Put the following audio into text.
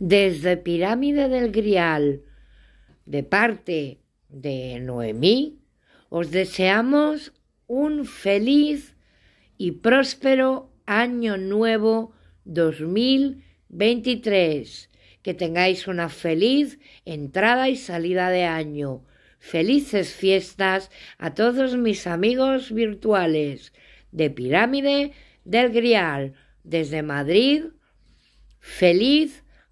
desde Pirámide del Grial, de parte de Noemí, os deseamos un feliz y próspero año nuevo 2023. Que tengáis una feliz entrada y salida de año. Felices fiestas a todos mis amigos virtuales de Pirámide del Grial. Desde Madrid, feliz